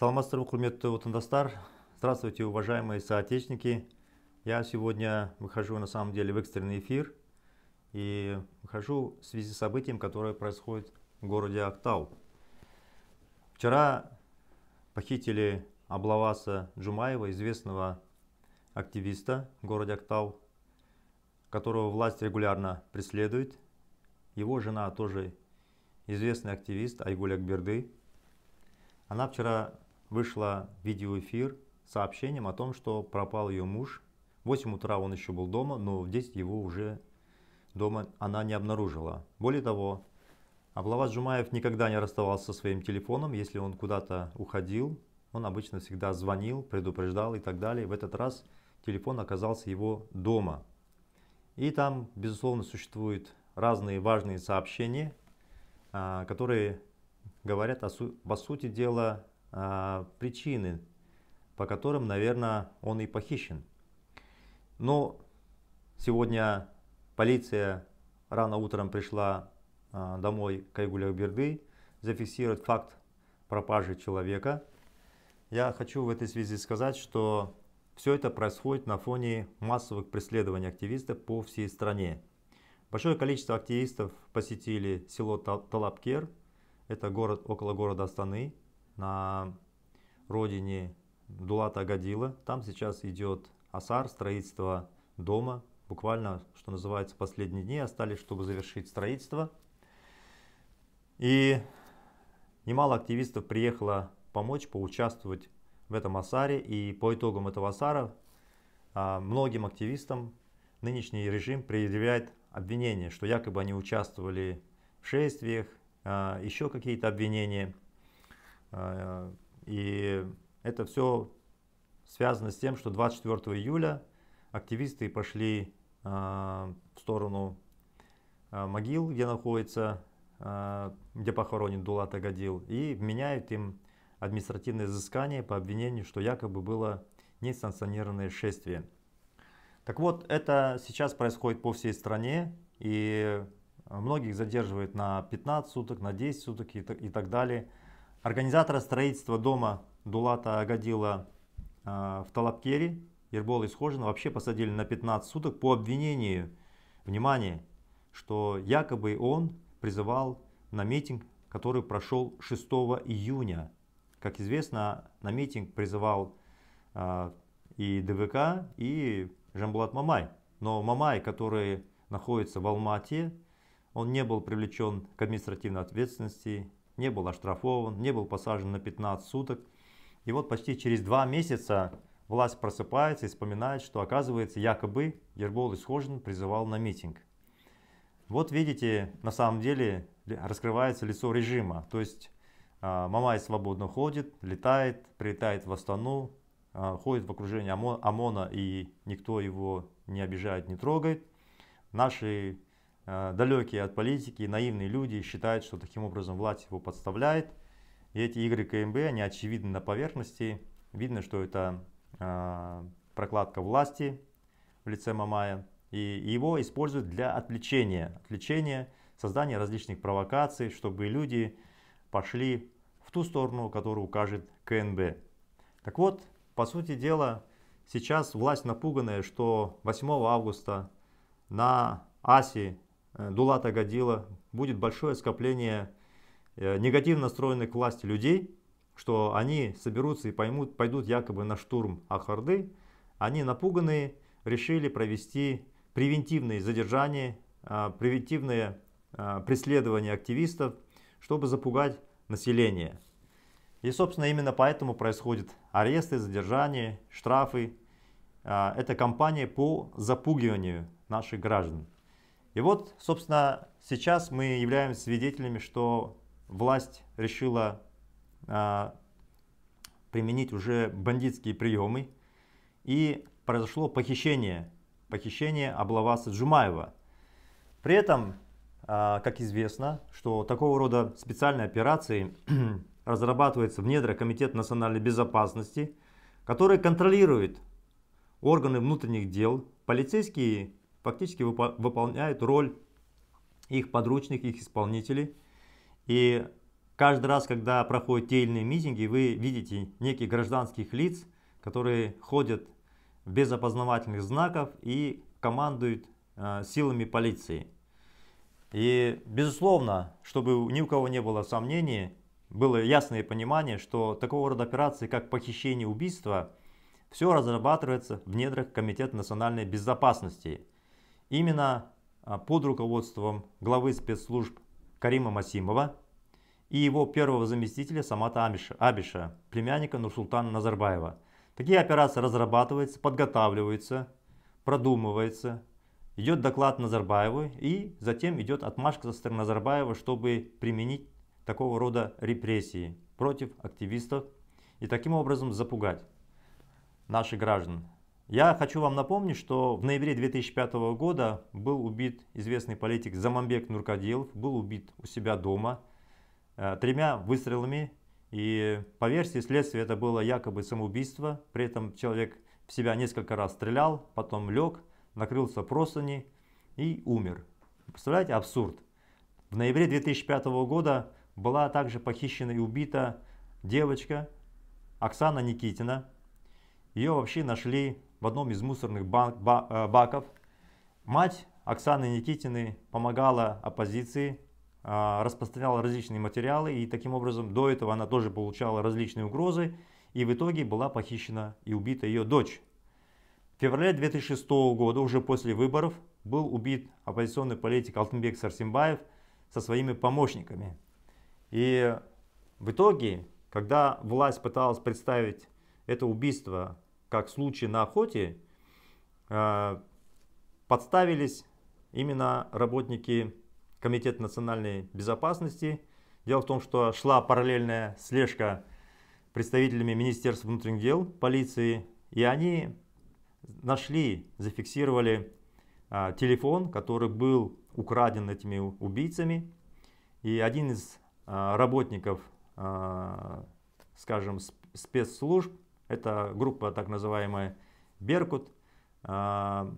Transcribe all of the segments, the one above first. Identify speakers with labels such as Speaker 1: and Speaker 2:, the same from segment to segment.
Speaker 1: Саламатсыздар құрметті отандастар. Здравствуйте, уважаемые соотечественники. Я сегодня выхожу на самом деле в экстренный эфир и выхожу в связи с событием, которое происходит в городе Актау. Вчера похитили Аблаваса Джумаева, известного активиста в городе Актау, которого власть регулярно преследует. Его жена тоже известный активист Айгуль Акберды. Она вчера вышла видеоэфир с сообщением о том, что пропал ее муж. В 8 утра он еще был дома, но в 10 его уже дома она не обнаружила. Более того, Аблават Жумаев никогда не расставался со своим телефоном. Если он куда-то уходил, он обычно всегда звонил, предупреждал и так далее. В этот раз телефон оказался его дома. И там, безусловно, существуют разные важные сообщения, а, которые говорят о, су по сути дела а, причины, по которым, наверное, он и похищен. Но сегодня полиция рано утром пришла а, домой к Берды, зафиксировать факт пропажи человека. Я хочу в этой связи сказать, что все это происходит на фоне массовых преследований активистов по всей стране. Большое количество активистов посетили село Талапкер, это город около города Астаны, на родине Дулата Агадила. Там сейчас идет асар, строительство дома. Буквально, что называется, последние дни остались, чтобы завершить строительство. И немало активистов приехало помочь, поучаствовать в этом асаре. И по итогам этого асара а, многим активистам нынешний режим предъявляет обвинения, что якобы они участвовали в шествиях, а, еще какие-то обвинения. А, и это все связано с тем, что 24 июля активисты пошли а, в сторону а, могил, где находится, где похоронен Дулат Агадил, и вменяют им административное изыскание по обвинению, что якобы было несанкционированное шествие. Так вот, это сейчас происходит по всей стране, и многих задерживают на 15 суток, на 10 суток и так далее – организатора строительства дома Дулата Агадила а, в Талапкере Ербол Исхожина вообще посадили на 15 суток по обвинению, внимание, что якобы он призывал на митинг, который прошел 6 июня. Как известно, на митинг призывал а, и ДВК, и Жамбулат Мамай. Но Мамай, который находится в Алмате, он не был привлечен к административной ответственности не был оштрафован, не был посажен на 15 суток. И вот почти через два месяца власть просыпается и вспоминает, что оказывается якобы Ербол Исхожин призывал на митинг. Вот видите, на самом деле раскрывается лицо режима. То есть а, Мамай свободно ходит, летает, прилетает в Астану, а, ходит в окружении ОМОНа и никто его не обижает, не трогает. Наши Э, далекие от политики, наивные люди считают, что таким образом власть его подставляет. И эти игры КМБ, они очевидны на поверхности. Видно, что это э, прокладка власти в лице Мамая. И его используют для отвлечения, отвлечения, создания различных провокаций, чтобы люди пошли в ту сторону, которую укажет КНБ. Так вот, по сути дела, сейчас власть напуганная, что 8 августа на Асе Э, Дулата Гадила, будет большое скопление э, негативно настроенных к власти людей, что они соберутся и поймут, пойдут якобы на штурм Ахарды. Они напуганные решили провести превентивные задержания, э, превентивные преследование активистов, чтобы запугать население. И, собственно, именно поэтому происходят аресты, задержания, штрафы. Это кампания по запугиванию наших граждан. И вот, собственно, сейчас мы являемся свидетелями, что власть решила а, применить уже бандитские приемы, и произошло похищение, похищение Аблаваса Джумаева. При этом, а, как известно, что такого рода специальные операции разрабатывается в недра Комитет национальной безопасности, который контролирует органы внутренних дел, полицейские фактически выполняют роль их подручных, их исполнителей. И каждый раз, когда проходят те или иные митинги, вы видите неких гражданских лиц, которые ходят без опознавательных знаков и командуют э, силами полиции. И, безусловно, чтобы ни у кого не было сомнений, было ясное понимание, что такого рода операции, как похищение убийства, все разрабатывается в недрах Комитета национальной безопасности – именно а, под руководством главы спецслужб Карима Масимова и его первого заместителя Самата Амиша, Абиша, племянника Нурсултана Назарбаева. Такие операции разрабатываются, подготавливаются, продумываются, идет доклад Назарбаеву и затем идет отмашка со стороны Назарбаева, чтобы применить такого рода репрессии против активистов и таким образом запугать наших граждан. Я хочу вам напомнить, что в ноябре 2005 года был убит известный политик Замамбек Нуркадилов, был убит у себя дома э, тремя выстрелами. И по версии следствия это было якобы самоубийство. При этом человек в себя несколько раз стрелял, потом лег, накрылся простыни и умер. Представляете, абсурд. В ноябре 2005 года была также похищена и убита девочка Оксана Никитина. Ее вообще нашли в одном из мусорных бак, э, баков. Мать Оксаны Никитины помогала оппозиции, а, распространяла различные материалы, и таким образом до этого она тоже получала различные угрозы, и в итоге была похищена и убита ее дочь. В феврале 2006 года, уже после выборов, был убит оппозиционный политик Алтынбек Сарсимбаев со своими помощниками. И в итоге, когда власть пыталась представить это убийство как в случае на охоте, э, подставились именно работники Комитета национальной безопасности. Дело в том, что шла параллельная слежка представителями Министерства внутренних дел, полиции, и они нашли, зафиксировали э, телефон, который был украден этими убийцами. И один из э, работников, скажем, спецслужб это группа так называемая Беркут, а,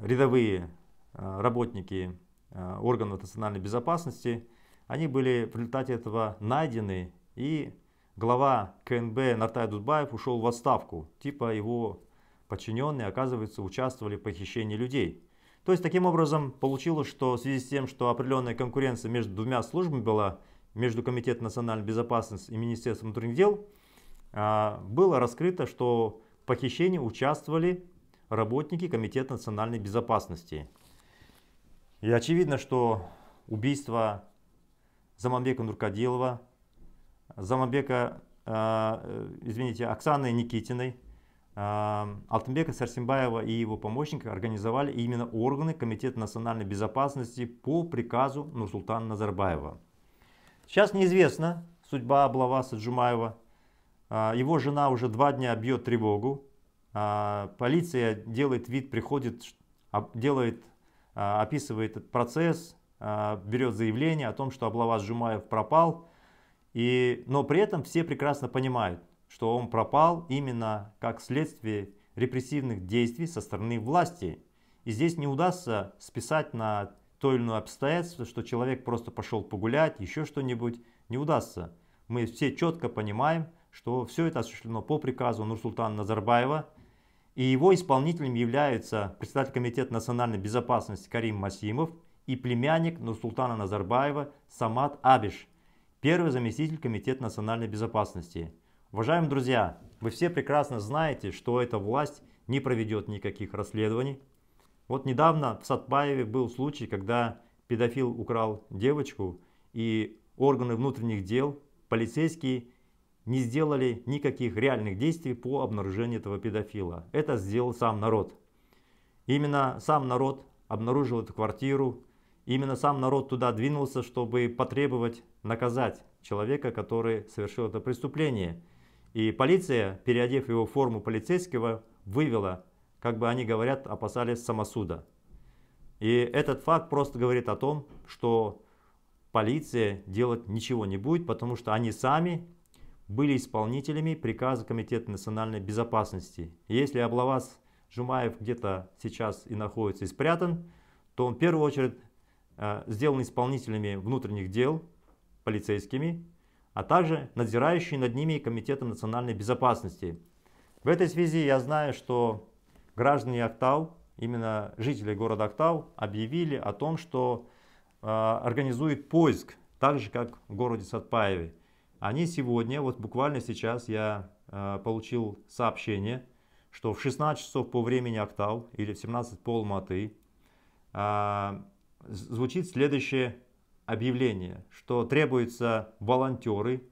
Speaker 1: рядовые а, работники а, органов национальной безопасности, они были в результате этого найдены и глава КНБ Нартай Дудбаев ушел в отставку. Типа его подчиненные, оказывается, участвовали в похищении людей. То есть, таким образом, получилось, что в связи с тем, что определенная конкуренция между двумя службами была, между Комитетом национальной безопасности и Министерством внутренних дел, а, было раскрыто, что в похищении участвовали работники Комитета национальной безопасности. И очевидно, что убийство Замамбека Нуркадилова, Замамбека, а, э, извините, Оксаны Никитиной, э, Алтынбека Сарсимбаева и его помощника организовали именно органы Комитета национальной безопасности по приказу Нурсултана Назарбаева. Сейчас неизвестна судьба Аблаваса Джумаева, а, его жена уже два дня бьет тревогу. А, полиция делает вид, приходит, делает, а, описывает этот процесс, берет заявление о том, что Облава Жумаев пропал. И, но при этом все прекрасно понимают, что он пропал именно как следствие репрессивных действий со стороны власти. И здесь не удастся списать на то или иное обстоятельство, что человек просто пошел погулять, еще что-нибудь, не удастся. Мы все четко понимаем, что все это осуществлено по приказу Нурсултана Назарбаева, и его исполнителем являются председатель Комитета национальной безопасности Карим Масимов и племянник Нурсултана Назарбаева Самат Абиш, первый заместитель Комитета национальной безопасности. Уважаемые друзья, вы все прекрасно знаете, что эта власть не проведет никаких расследований. Вот недавно в Сатпаеве был случай, когда педофил украл девочку, и органы внутренних дел, полицейские не сделали никаких реальных действий по обнаружению этого педофила. Это сделал сам народ. Именно сам народ обнаружил эту квартиру, именно сам народ туда двинулся, чтобы потребовать наказать человека, который совершил это преступление. И полиция, переодев его в форму полицейского, вывела, как бы они говорят, опасались самосуда. И этот факт просто говорит о том, что полиция делать ничего не будет, потому что они сами были исполнителями приказа Комитета национальной безопасности. Если Облавас Жумаев где-то сейчас и находится и спрятан, то он в первую очередь э, сделан исполнителями внутренних дел, полицейскими, а также надзирающий над ними Комитетом национальной безопасности. В этой связи я знаю, что граждане Актау, именно жители города Актау, объявили о том, что э, организует поиск, так же как в городе Сатпаеве. Они сегодня, вот буквально сейчас я э, получил сообщение, что в 16 часов по времени октав или в 17 по Алматы э, звучит следующее объявление, что требуются волонтеры,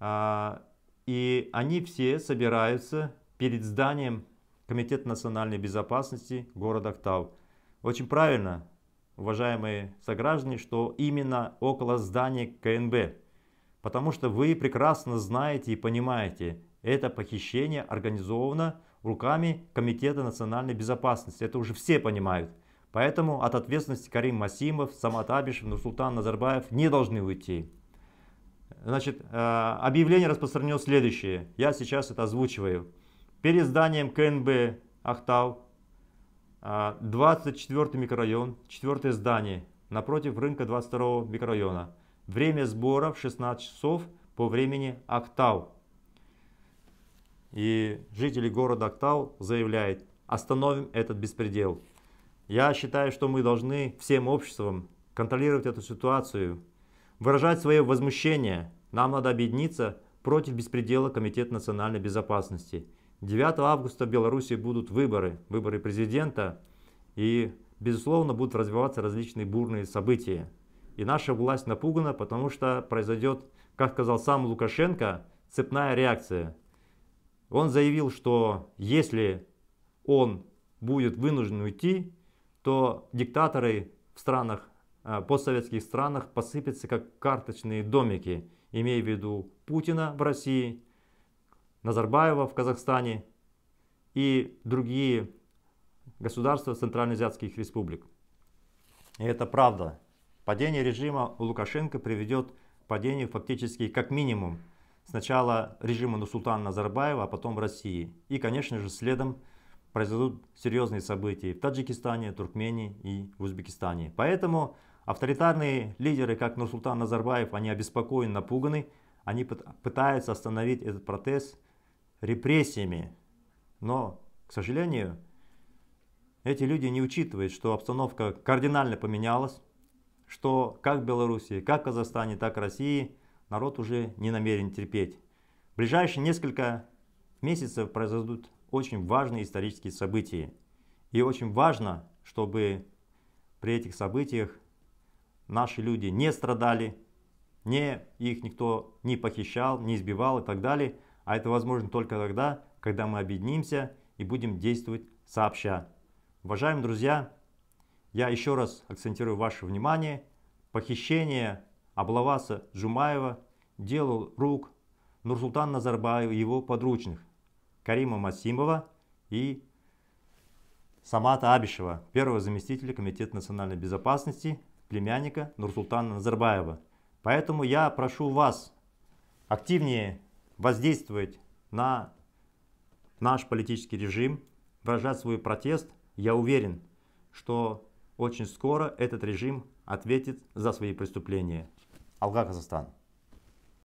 Speaker 1: э, и они все собираются перед зданием Комитета национальной безопасности города Октав. Очень правильно, уважаемые сограждане, что именно около здания КНБ Потому что вы прекрасно знаете и понимаете, это похищение организовано руками Комитета национальной безопасности. Это уже все понимают. Поэтому от ответственности Карим Масимов, Самат Абишев, Нурсултан Назарбаев не должны уйти. Значит, э, объявление распространено следующее. Я сейчас это озвучиваю. Перед зданием КНБ Ахтау, 24 э, микрорайон, 4 здание, напротив рынка 22 микрорайона – Время сбора в 16 часов по времени Актау. И жители города Актау заявляют, остановим этот беспредел. Я считаю, что мы должны всем обществом контролировать эту ситуацию, выражать свое возмущение. Нам надо объединиться против беспредела Комитета национальной безопасности. 9 августа в Беларуси будут выборы, выборы президента, и, безусловно, будут развиваться различные бурные события. И наша власть напугана, потому что произойдет, как сказал сам Лукашенко, цепная реакция. Он заявил, что если он будет вынужден уйти, то диктаторы в странах, э, постсоветских странах посыпятся как карточные домики, имея в виду Путина в России, Назарбаева в Казахстане и другие государства Центральноазиатских республик. И это правда. Падение режима у Лукашенко приведет к падению фактически как минимум сначала режима Нусултана Назарбаева, а потом России. И, конечно же, следом произойдут серьезные события в Таджикистане, Туркмении и в Узбекистане. Поэтому авторитарные лидеры, как Нурсултан Назарбаев, они обеспокоены, напуганы. Они пытаются остановить этот протест репрессиями. Но, к сожалению, эти люди не учитывают, что обстановка кардинально поменялась что как в Белоруссии, как Казахстане, так и России народ уже не намерен терпеть. В ближайшие несколько месяцев произойдут очень важные исторические события. И очень важно, чтобы при этих событиях наши люди не страдали, не, их никто не похищал, не избивал и так далее. А это возможно только тогда, когда мы объединимся и будем действовать сообща. Уважаемые друзья, я еще раз акцентирую ваше внимание. Похищение Аблаваса Джумаева делу рук Нурсултан Назарбаев и его подручных Карима Масимова и Самата Абишева, первого заместителя Комитета национальной безопасности, племянника Нурсултана Назарбаева. Поэтому я прошу вас активнее воздействовать на наш политический режим, выражать свой протест. Я уверен, что очень скоро этот режим ответит за свои преступления. Алга, Казахстан.